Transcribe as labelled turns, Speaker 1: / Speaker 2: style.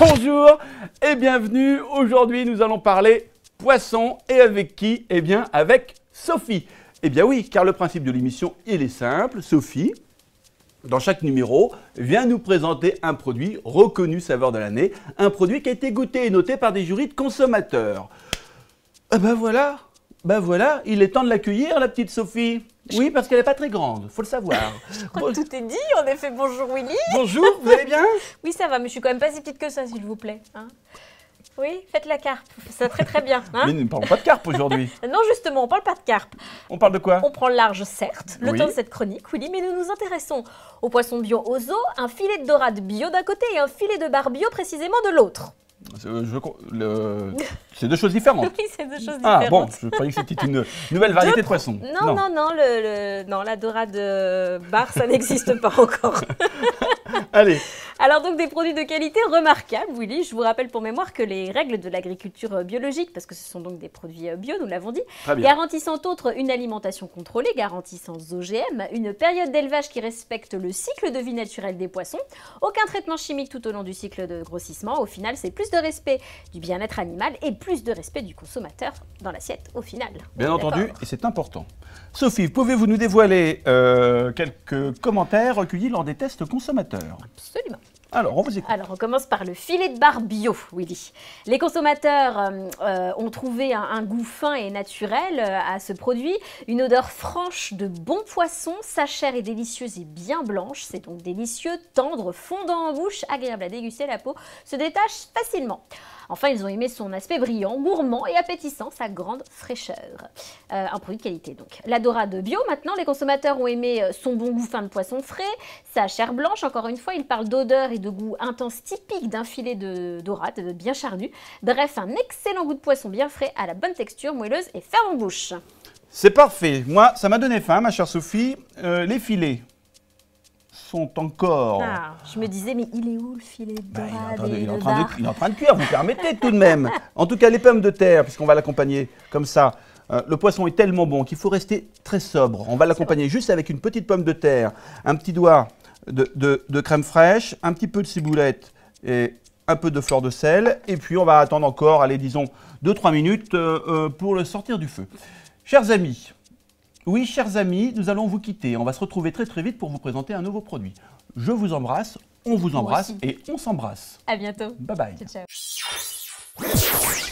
Speaker 1: Bonjour et bienvenue. Aujourd'hui, nous allons parler poisson et avec qui Eh bien, avec Sophie. Eh bien oui, car le principe de l'émission, il est simple. Sophie, dans chaque numéro, vient nous présenter un produit reconnu saveur de l'année, un produit qui a été goûté et noté par des jurys de consommateurs. Eh ben voilà, ben voilà, il est temps de l'accueillir, la petite Sophie. Oui, parce qu'elle n'est pas très grande, faut le savoir.
Speaker 2: Oh, tout est dit, on en fait Bonjour Willy. Bonjour, vous allez bien Oui, ça va, mais je suis quand même pas si petite que ça, s'il vous plaît. Hein. oui, faites la carpe, ça très très bien. Hein. mais nous ne parlons pas
Speaker 1: de carpe aujourd'hui.
Speaker 2: non, justement, on parle pas de carpe. On parle de quoi On prend large, certes, le temps de cette chronique, Willy, mais nous nous intéressons aux poissons bio aux eaux, un filet de dorade bio d'un côté et un filet de bar bio précisément de l'autre.
Speaker 1: Euh, c'est deux choses différentes. oui,
Speaker 2: c'est deux choses différentes. Ah bon, je croyais
Speaker 1: que c'était une nouvelle variété de, poisson. Non, non,
Speaker 2: non, le, non la dorade bar, ça n'existe pas encore. Allez, alors donc des produits de qualité remarquables, Willy. Je vous rappelle pour mémoire que les règles de l'agriculture euh, biologique, parce que ce sont donc des produits euh, bio, nous l'avons dit, garantissant autres une alimentation contrôlée, garantissant OGM, une période d'élevage qui respecte le cycle de vie naturel des poissons, aucun traitement chimique tout au long du cycle de grossissement. Au final, c'est plus de respect du bien-être animal et plus de respect du consommateur dans l'assiette au final. Bien entendu,
Speaker 1: et c'est important. Sophie, pouvez-vous nous dévoiler euh, quelques commentaires recueillis lors des tests consommateurs
Speaker 2: Absolument. Alors, on vous commence par le filet de bar bio, Willy. Les consommateurs euh, euh, ont trouvé un, goût fin et naturel euh, à ce produit, une odeur franche de bon poisson, sa chair est délicieuse et bien blanche, c'est donc délicieux, tendre, fondant en bouche, agréable à déguster, la peau se détache facilement. Enfin, ils ont aimé son aspect brillant, gourmand et appétissant, sa grande fraîcheur. un produit de qualité donc. La de bio, maintenant, les consommateurs ont aimé son bon goût fin de poisson frais, sa chair blanche, encore une fois, ils parlent d'odeur de goût intense typique d'un filet de dorade euh, bien charnu. Bref, un excellent goût de poisson bien frais à la bonne texture, moelleuse et ferme en bouche.
Speaker 1: C'est parfait. Moi, ça m'a donné faim, ma chère Sophie. Euh, les filets sont encore... Ah,
Speaker 2: je me disais, mais il est où le filet de il, est en
Speaker 1: train de cuire, vous permettez tout de même. En tout cas, les pommes de terre, puisqu'on va l'accompagner comme ça. Euh, le poisson est tellement bon qu'il faut rester très sobre. On va l'accompagner juste avec une petite pomme de terre, un petit doigt de, crème fraîche, un petit peu de ciboulette et un peu de fleur de sel. Et puis on va attendre encore, allez, disons, 2-3 minutes euh, euh, pour le sortir du feu. Chers amis, oui, chers amis, nous allons vous quitter. On va se retrouver très très vite pour vous présenter un nouveau produit. Je vous embrasse, on vous embrasse et on s'embrasse.
Speaker 2: À bientôt. Bye bye. ciao.